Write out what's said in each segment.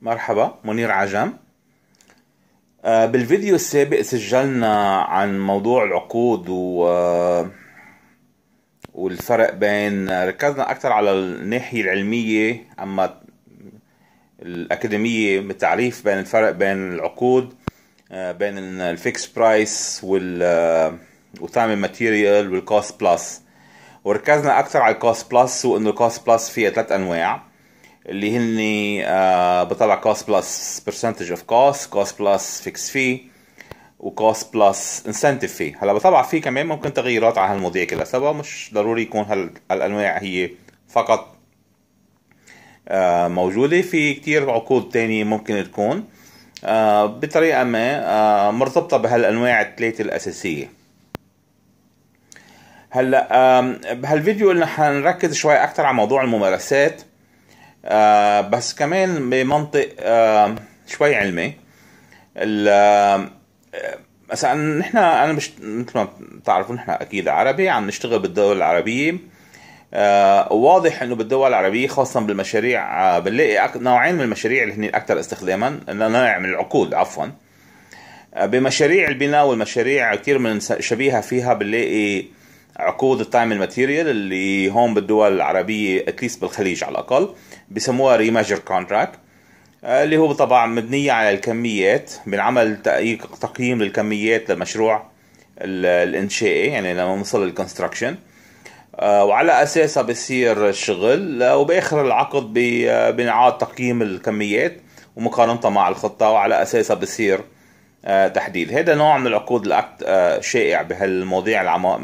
مرحبا منير عجم آه، بالفيديو السابق سجلنا عن موضوع العقود و آه، والفرق بين آه، ركزنا اكثر على الناحيه العلميه اما الاكاديميه بالتعريف بين الفرق بين العقود بين الفيكس برايس وال وتعمل ماتيريال والكوست بلس وركزنا اكثر على الكوست بلس وانه الكوست بلس فيها ثلاث انواع اللي هني آه، بطلع كوست بلس برسنتج اوف كوست كوست بلس فيكس في وكوست بلس انسنتيف في هلا بطلع في كمان ممكن تغييرات على هالمواضيع كلها سوا مش ضروري يكون هالانواع هي فقط آه، موجودة في كتير عقود تانية ممكن تكون آه، بطريقة ما مرتبطة بهالأنواع الثلاثة الأساسية هلا بهالفيديو اللي حنركز شوي أكثر على موضوع الممارسات آه، بس كمان بمنطق آه، شوي علمي آه، مثلا نحن انا مش مثل ما بتعرفوا نحن اكيد عربي عم نشتغل بالدول العربيه واضح انه بالدول العربيه خاصه بالمشاريع بنلاقي نوعين من المشاريع اللي هن الاكثر استخداما نوع من العقود عفوا بمشاريع البناء والمشاريع كثير من شبيهه فيها بنلاقي عقود التايم الماتيريال اللي هون بالدول العربيه اتليست بالخليج على الاقل بسموها ريماجر آه، كونتراكت اللي هو طبعا مبنيه على الكميات بنعمل تقييم للكميات لمشروع الانشائي يعني لما نوصل للكونستراكشن آه، وعلى اساسها بصير الشغل آه، وباخر العقد بينعاد تقييم الكميات ومقارنتها مع الخطه وعلى اساسها بصير آه، تحديد هذا نوع من العقود الاكت آه، شائع بهالمواضيع المشاريع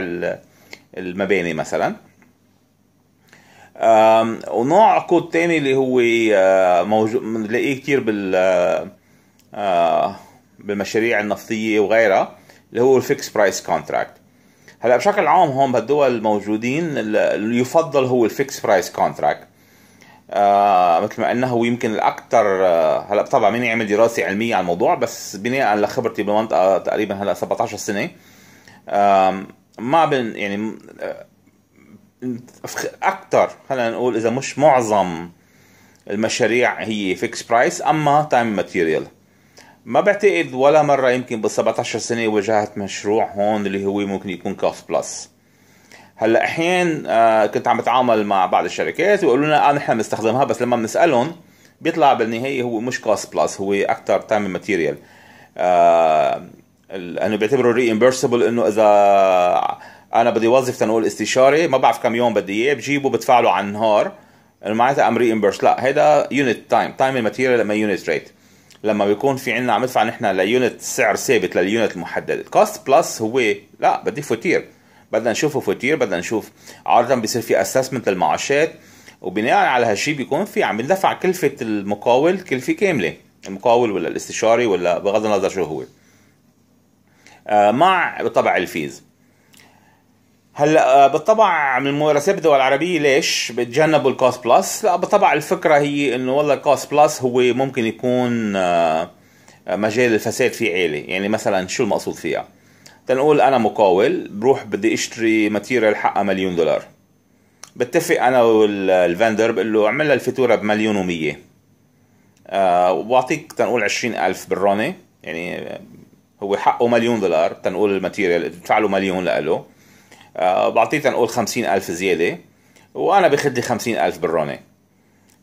مشاريع المباني مثلا ونوع عقود تاني اللي هو آه، موجود بنلاقيه كتير بال بالمشاريع النفطية وغيرها اللي هو الفيكس برايس كونتراكت هلا بشكل عام هون بهالدول الموجودين يفضل هو الفيكس برايس كونتراكت آه مثل ما قلنا هو يمكن الاكثر آه هلا طبعا مين يعمل دراسه علميه على الموضوع بس بناء على خبرتي بالمنطقه تقريبا هلا 17 سنه آه ما بن يعني آه، اكثر خلينا نقول اذا مش معظم المشاريع هي فيكس برايس اما تايم ماتيريال ما بعتقد ولا مره يمكن بال 17 سنه واجهت مشروع هون اللي هو ممكن يكون كاف بلس هلا احيان آه، كنت عم بتعامل مع بعض الشركات ويقولوا لنا اه نحن بنستخدمها بس لما بنسالهم بيطلع بالنهايه هو مش كوست بلس هو اكثر تايم ماتيريال آه انه بيعتبروا ريمبرسبل انه اذا انا بدي وظف تنقول استشاري ما بعرف كم يوم بدي اياه بجيبه بدفع له على النهار معناتها ام ريمبرس لا هيدا يونت تايم تايم ماتيريال لما يونت ريت لما بيكون في عندنا عم ندفع نحن ليونت سعر ثابت لليونت المحدد كوست بلس هو لا بدي فوتير بدنا نشوف فوتير بدنا نشوف عرضا بيصير في اسسمنت للمعاشات وبناء على هالشيء بيكون في عم بندفع كلفه المقاول كلفه كامله المقاول ولا الاستشاري ولا بغض النظر شو هو آه، مع بالطبع الفيز هلا آه، بالطبع من الممارسات بالدول العربيه ليش بتجنبوا الكوست بلس؟ لا بالطبع الفكره هي انه والله الكوست بلس هو ممكن يكون آه، مجال الفساد فيه عالي، يعني مثلا شو المقصود فيها؟ تنقول انا مقاول بروح بدي اشتري ماتيريال حقها مليون دولار بتفق انا والفندر بقول له اعمل لها الفاتوره بمليون و100 أه وبعطيك تنقول 20000 بالرونه يعني هو حقه مليون دولار تنقول الماتيريال بدفع له مليون لإله أه بعطيه تنقول 50000 زياده وانا باخذ لي 50000 بالرونه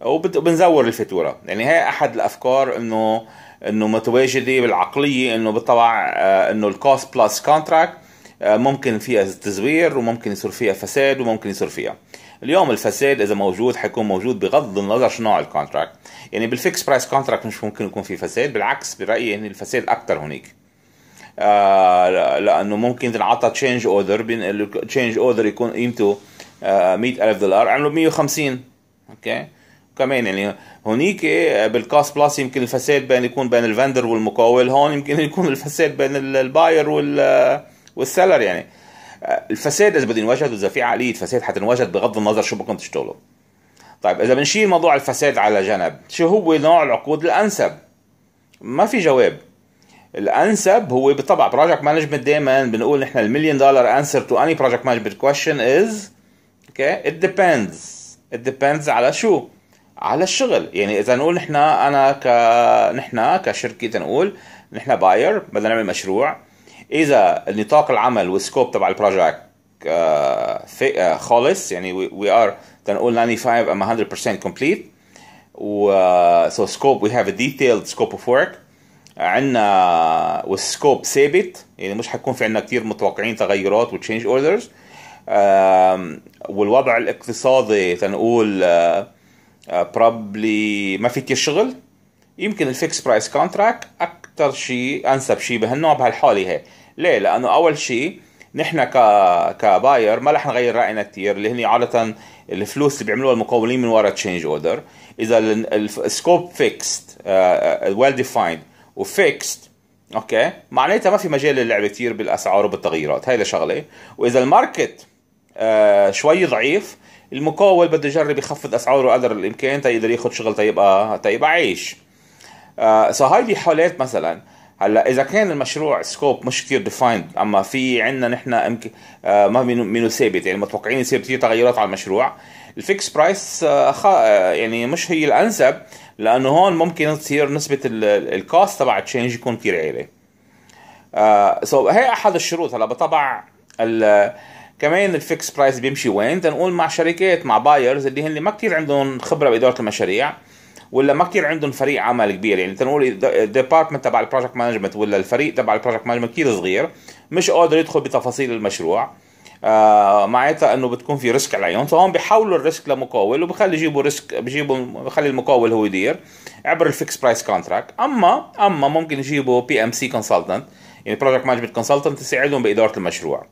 وبنزور الفاتوره يعني هي احد الافكار انه انه متواجده بالعقليه انه بالطبع آه، انه الكوست بلس كونتراكت ممكن فيها تزوير وممكن يصير فيها فساد وممكن يصير فيها اليوم الفساد اذا موجود حيكون موجود بغض النظر شو نوع الكونتراكت يعني بالفيكس برايس كونتراكت مش ممكن يكون في فساد بالعكس برايي ان الفساد اكثر هناك آه لانه ممكن تنعطى تشينج اوردر تشينج اوردر يكون قيمته آه 100000 دولار عملوا 150 اوكي كمان يعني هونيك إيه، بالكاست بلس يمكن الفساد بين يكون بين الفندر والمقاول هون يمكن يكون الفساد بين الباير وال والسلر يعني الفساد اذا بده ينوجد واذا في عقليه فساد حتنوجد بغض النظر شو بدكم تشتغلوا طيب اذا بنشيل موضوع الفساد على جنب شو هو نوع العقود الانسب ما في جواب الانسب هو بالطبع بروجكت مانجمنت دائما بنقول نحن المليون دولار انسر تو اني بروجكت مانجمنت كويشن از اوكي ات ديبيندز ات ديبيندز على شو على الشغل يعني اذا نقول نحن انا ك نحن كشركه نقول نحن باير بدنا نعمل مشروع اذا نطاق العمل والسكوب تبع البروجكت آه، آه، خالص يعني وي ار تنقول 95 ام 100% كومبليت و سو سكوب وي هاف ا ديتيلد سكوب اوف ورك عندنا والسكوب ثابت يعني مش حيكون في عندنا كثير متوقعين تغيرات وتشينج اوردرز والوضع الاقتصادي تنقول بروبلي آه، ما في كثير شغل يمكن الفيكس برايس كونتراكت اكثر شيء انسب شيء بهالنوع بهالحاله هي ليه لانه اول شيء نحن ك كباير ما رح نغير راينا كثير اللي هن عاده الفلوس اللي بيعملوها المقاولين من وراء تشينج اوردر اذا السكوب فيكست ويل ديفايند وفيكست اوكي معناتها ما في مجال للعب كثير بالاسعار وبالتغييرات هيدا شغله واذا الماركت آه، شوي ضعيف المقاول بده يجرب يخفض اسعاره قدر الامكان تيقدر ياخذ شغل تيبقى تيبقى عايش سو آه، هاي حالات مثلا هلا اذا كان المشروع سكوب مش كثير ديفايند اما في عندنا نحن آه، ما منه ثابت يعني متوقعين يصير كثير تغيرات على المشروع الفيكس برايس يعني مش هي الانسب لانه هون ممكن تصير نسبه الكاست تبع التشينج يكون كثير عالي سو هي احد الشروط هلا بطبع ال... كمان الفيكس برايس بيمشي وين تنقول مع شركات مع بايرز اللي هن ما كتير عندهم خبره باداره المشاريع ولا ما كتير عندهم فريق عمل كبير يعني تنقول الديبارتمنت تبع البروجكت مانجمنت ولا الفريق تبع البروجكت مانجمنت كتير صغير مش قادر يدخل بتفاصيل المشروع آه معناتها انه بتكون في ريسك عليهم فهون بيحولوا الريسك لمقاول وبخلي يجيبوا ريسك بجيبوا بخلي المقاول هو يدير عبر الفيكس برايس كونتراكت اما اما ممكن يجيبوا بي ام سي كونسلتنت يعني بروجكت مانجمنت كونسلتنت تساعدهم باداره المشروع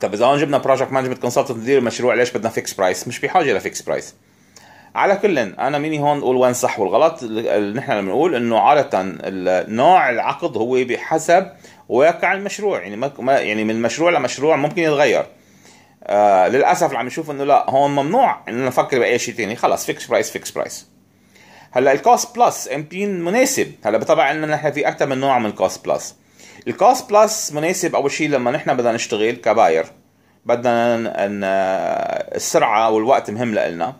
طب اذا جبنا بروجكت مانجمنت كونسلتنت ندير المشروع ليش بدنا فيكس برايس مش بحاجه لفيكس برايس على كل انا ميني هون قول وين صح والغلط اللي نحن لما نقول انه عاده نوع العقد هو بحسب واقع المشروع يعني ما يعني من مشروع لمشروع ممكن يتغير آه للاسف عم نشوف انه لا هون ممنوع انه نفكر باي شيء ثاني خلص فيكس برايس فيكس برايس هلا الكوست بلس ام بي مناسب هلا بطبع انه نحن في اكثر من نوع من الكوست بلس الكوست بلس مناسب اول شيء لما نحن بدنا نشتغل كباير بدنا ان آه، السرعه والوقت مهم لنا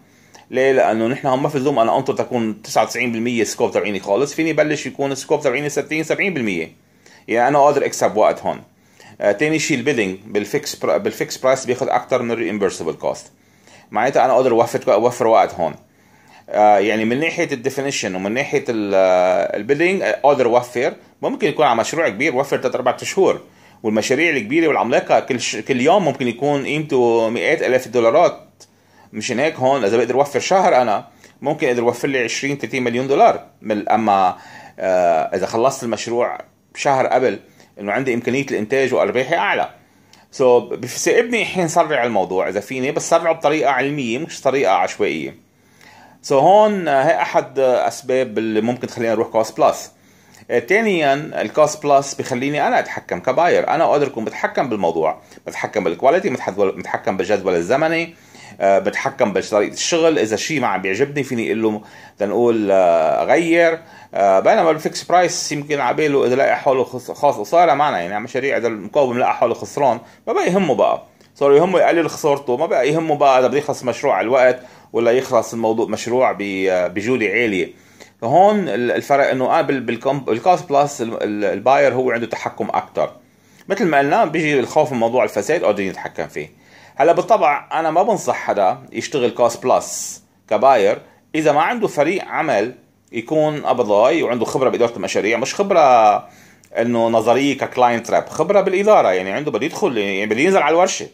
ليه؟ لانه نحن هم ما في لزوم انا انطر تكون 99% سكوب تبعيني خالص، فيني بلش يكون السكوب تبعيني 60 70% يعني انا قادر اكسب وقت هون. آه تاني شيء البيدنج بالفيكس برا بالفيكس برايس بياخذ اكثر من الريمبرسبل كوست. معناتها انا قادر اوفر وقت هون. آه، يعني من ناحيه الديفينيشن ومن ناحيه آه، البيلدينج اقدر آه، اوفر ممكن يكون على مشروع كبير وفر ثلاث اربع شهور والمشاريع الكبيره والعملاقه كل ش... كل يوم ممكن يكون قيمته مئات الاف الدولارات مشان هيك هون اذا بقدر اوفر شهر انا ممكن اقدر اوفر لي 20 30 مليون دولار من اما اذا خلصت المشروع شهر قبل انه عندي امكانيه الانتاج وارباحي اعلى سو so, بسيبني الحين صرع الموضوع اذا فيني بس صرعه بطريقه علميه مش طريقه عشوائيه سو so هون آه، هي احد آه، اسباب اللي ممكن تخليني اروح كوست آه، بلس ثانيا الكوست بلس بخليني انا اتحكم كباير انا اقدر اكون بتحكم بالموضوع بتحكم بالكواليتي بتحكم بالجدول الزمني بتحكم بطريقه الشغل اذا شيء ما عم بيعجبني فيني اقول له لنقول غير بينما الفيكس برايس يمكن عباله اذا لقى حاله خاص خساره معنا يعني مشاريع اذا المقاوم لقى حاله خسران ما بقى يهمه بقى صار يهمه يقلل خسارته ما بقى يهمه بقى اذا بده يخلص مشروع على الوقت ولا يخلص الموضوع مشروع بجوده عاليه فهون الفرق انه قبل آه، بالكوست بلس الباير هو عنده تحكم اكثر مثل ما قلنا بيجي الخوف من موضوع الفساد قادر يتحكم فيه هلا بالطبع انا ما بنصح حدا يشتغل كوست بلس كباير اذا ما عنده فريق عمل يكون قبضاي وعنده خبره باداره المشاريع مش خبره انه نظريه ككلاينت راب خبره بالاداره يعني عنده بده يدخل يعني بده ينزل على الورشه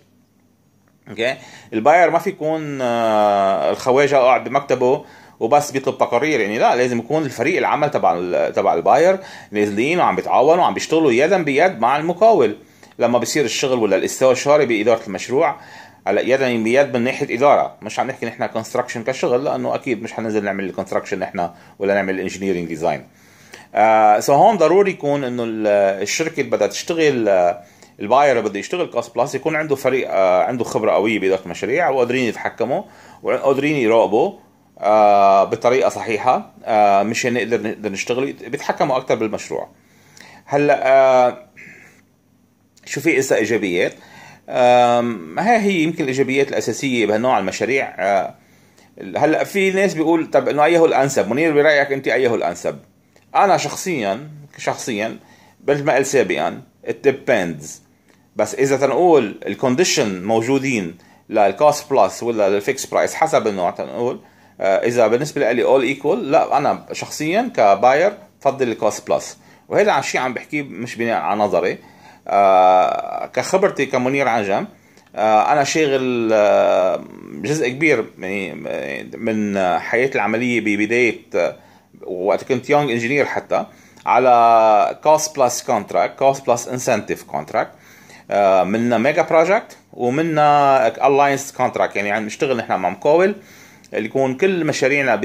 اوكي الباير ما في يكون آه، الخواجه قاعد بمكتبه وبس بيطلب تقارير يعني لا لازم يكون الفريق العمل تبع تبع الباير نازلين وعم بيتعاونوا وعم بيشتغلوا يدا بيد مع المقاول لما بصير الشغل ولا الاستوى الشهري باداره المشروع هلا يدا بيد من ناحيه اداره مش عم نحكي نحن كونستراكشن كشغل لانه اكيد مش حننزل نعمل الكونستراكشن نحن ولا نعمل الانجنييرنج ديزاين سو هون ضروري يكون انه الشركه بدها تشتغل آه الباير بده يشتغل كاست بلس يكون عنده فريق آه عنده خبره قويه باداره المشاريع وقادرين يتحكموا وقادرين يراقبوا آه بطريقه صحيحه آه مشان نقدر نقدر نشتغل بيتحكموا اكثر بالمشروع هلا آه شو في اسا ايجابيات ها هي يمكن الايجابيات الاساسيه بهالنوع المشاريع آه هلا في ناس بيقول طب انه ايه الانسب منير برايك انت ايه الانسب انا شخصيا شخصيا مثل ما قلت سابقا it depends بس اذا تنقول الكونديشن موجودين للكوست بلس ولا للفيكس برايس حسب النوع تنقول آه، اذا بالنسبه لي اول ايكول لا انا شخصيا كباير بفضل الكوست بلس وهذا عن شيء عم بحكيه مش بناء على نظري آه، كخبرتي كمنير عجم آه، انا شاغل جزء كبير يعني، من حياتي العمليه ببدايه وقت كنت يونغ انجينير حتى على كوست بلس كونتراكت كوست بلس انسنتيف كونتراكت آه، منا ميجا بروجكت ومنا الاينس كونتراكت يعني عم نشتغل نحن مع مكول اللي يكون كل مشاريعنا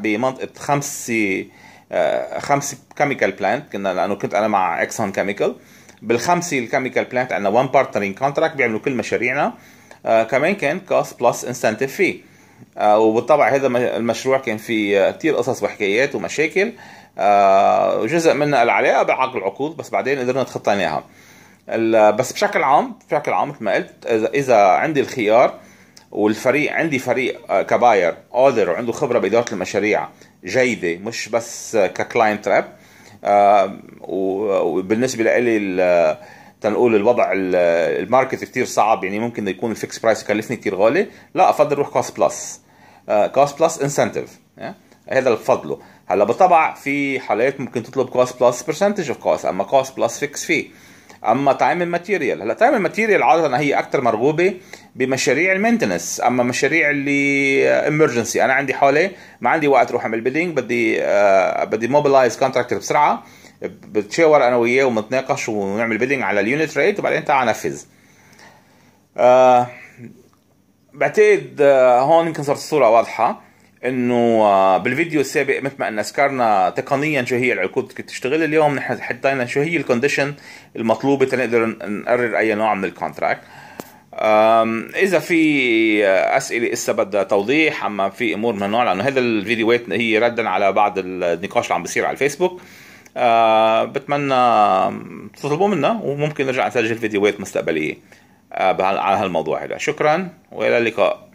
بمنطقه خمس آه، خمس كيميكال بلانت كنا لانه كنت انا مع اكسون كيميكال بالخمسه الكيميكال بلانت عندنا وان بارتنرينج كونتراكت بيعملوا كل مشاريعنا آه، كمان كان كوست بلس انسنتيف في وبالطبع هذا المشروع كان فيه كثير قصص وحكايات ومشاكل جزء منها العلاقه بعقد العقود بس بعدين قدرنا تخطيناها بس بشكل عام بشكل عام مثل ما قلت اذا اذا عندي الخيار والفريق عندي فريق آه، كباير قادر وعنده خبره باداره المشاريع جيده مش بس ككلاينت آه، راب وبالنسبه لي آه، تنقول الوضع الماركت كتير صعب يعني ممكن يكون الفيكس برايس يكلفني كتير غالي لا افضل اروح كوست بلس كوست بلس انسنتيف هذا اللي بفضله هلا بالطبع في حالات ممكن تطلب كوست بلس برسنتج اوف كوست اما كوست بلس فيكس فيه اما تايم الماتيريال هلا تايم الماتيريال عاده هي اكثر مرغوبه بمشاريع المينتنس اما مشاريع اللي امرجنسي آه, انا عندي حوالي ما عندي وقت اروح اعمل بيدنج بدي آه بدي موبلايز كونتراكتور بسرعه بتشاور انا وياه ونتناقش ونعمل بيدنج على اليونت ريت وبعدين تعال نفذ آه بعتقد آه, هون يمكن صارت الصوره واضحه انه آه، بالفيديو السابق مثل ما اذكرنا ذكرنا تقنيا شو هي العقود اللي تشتغل اليوم نحن حطينا شو هي الكونديشن المطلوبه تنقدر نقرر اي نوع من الكونتراكت اذا في اسئله اسا بدها توضيح اما في امور من النوع لانه هذا الفيديوهات هي ردا على بعض النقاش اللي عم بيصير على الفيسبوك أه بتمنى تطلبوا منا وممكن نرجع نسجل فيديوهات مستقبليه أه على هالموضوع هذا شكرا والى اللقاء